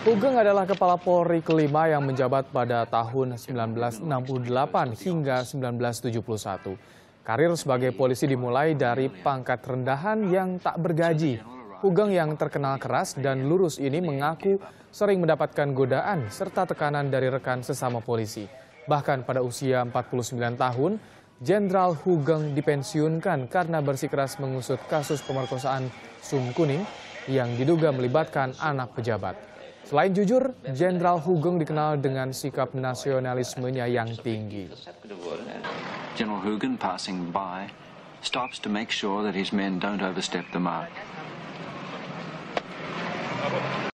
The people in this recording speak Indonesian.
Hugeng adalah kepala Polri kelima yang menjabat pada tahun 1968 hingga 1971. Karir sebagai polisi dimulai dari pangkat rendahan yang tak bergaji. Hugeng yang terkenal keras dan lurus ini mengaku sering mendapatkan godaan serta tekanan dari rekan sesama polisi. Bahkan pada usia 49 tahun, Jenderal Hugeng dipensiunkan karena bersikeras mengusut kasus pemerkosaan Sum Kuning yang diduga melibatkan anak pejabat. Selain jujur, Jenderal Hugeng dikenal dengan sikap nasionalismenya yang tinggi. Jenderal Hugeng passing by stops to make sure that his men don't overstep the mark.